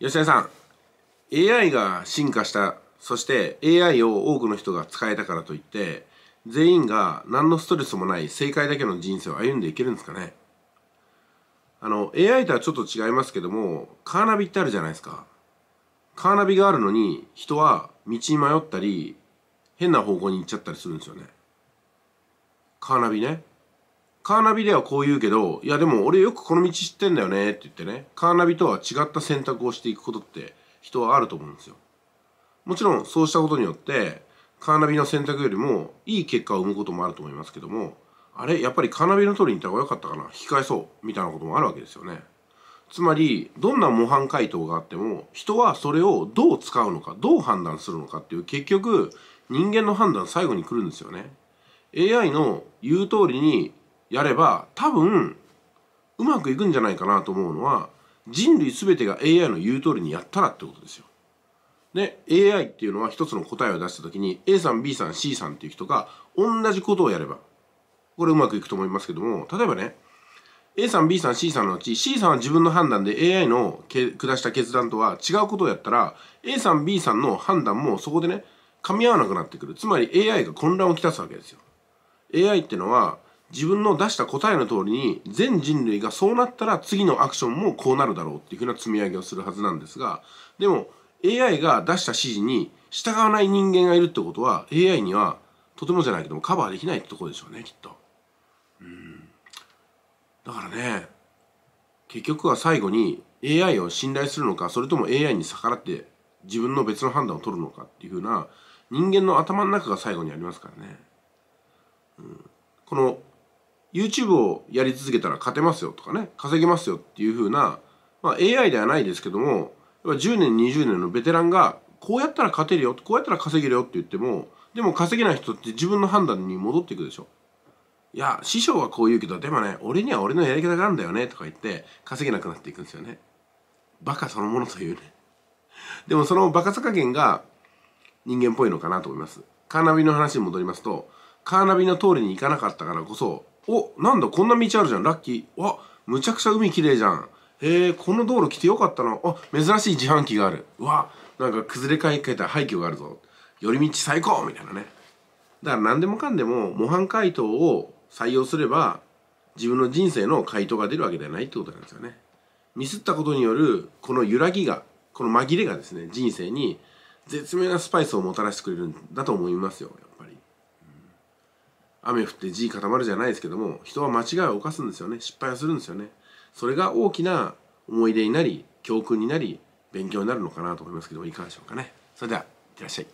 吉田さん AI が進化したそして AI を多くの人が使えたからといって全員が何のストレスもない正解だけの人生を歩んでいけるんですかねあの AI とはちょっと違いますけどもカーナビってあるじゃないですかカーナビがあるのに人は道に迷ったり変な方向に行っちゃったりするんですよねカーナビねカーナビではこう言うけど、いやでも俺よくこの道知ってんだよねって言ってね、カーナビとは違った選択をしていくことって人はあると思うんですよ。もちろんそうしたことによって、カーナビの選択よりもいい結果を生むこともあると思いますけども、あれやっぱりカーナビの通りに行った方が良かったかな引き返そうみたいなこともあるわけですよね。つまり、どんな模範解答があっても、人はそれをどう使うのか、どう判断するのかっていう、結局、人間の判断最後に来るんですよね。AI の言う通りにやれば多分うまくいくんじゃないかなと思うのは人類全てが AI の言う通りにやったらってことですよ。で AI っていうのは一つの答えを出した時に A さん B さん C さんっていう人が同じことをやればこれうまくいくと思いますけども例えばね A さん B さん C さんのうち C さんは自分の判断で AI の下した決断とは違うことをやったら A さん B さんの判断もそこでね噛み合わなくなってくるつまり AI が混乱をきたすわけですよ AI ってのは自分の出した答えの通りに全人類がそうなったら次のアクションもこうなるだろうっていうふうな積み上げをするはずなんですがでも AI が出した指示に従わない人間がいるってことは AI にはとてもじゃないけどもカバーできないってとこでしょうねきっと。うんだからね結局は最後に AI を信頼するのかそれとも AI に逆らって自分の別の判断を取るのかっていうふうな人間の頭の中が最後にありますからね。うん、この YouTube をやり続けたら勝てますよとかね稼げますよっていう風な、まあ、AI ではないですけどもやっぱ10年20年のベテランがこうやったら勝てるよこうやったら稼げるよって言ってもでも稼げない人って自分の判断に戻っていくでしょ。いや師匠はこう言うけどでもね俺には俺のやり方があるんだよねとか言って稼げなくなっていくんですよね。バカそのものというね。でもそのバカさ加減が人間っぽいのかなと思います。カーナビの話に戻りますとカーナビの通りに行かなかったからこそおなんだこんな道あるじゃんラッキーわむちゃくちゃ海きれいじゃんへえこの道路来てよかったなあ珍しい自販機があるわなんか崩れかけた廃墟があるぞ寄り道最高みたいなねだから何でもかんでも模範解答を採用すれば自分の人生の回答が出るわけではないってことなんですよねミスったことによるこの揺らぎがこの紛れがですね人生に絶妙なスパイスをもたらしてくれるんだと思いますよやっぱり雨降って地固まるじゃないですけども人は間違いを犯すんですよね失敗をするんですよねそれが大きな思い出になり教訓になり勉強になるのかなと思いますけどいかがでしょうかねそれではいってらっしゃい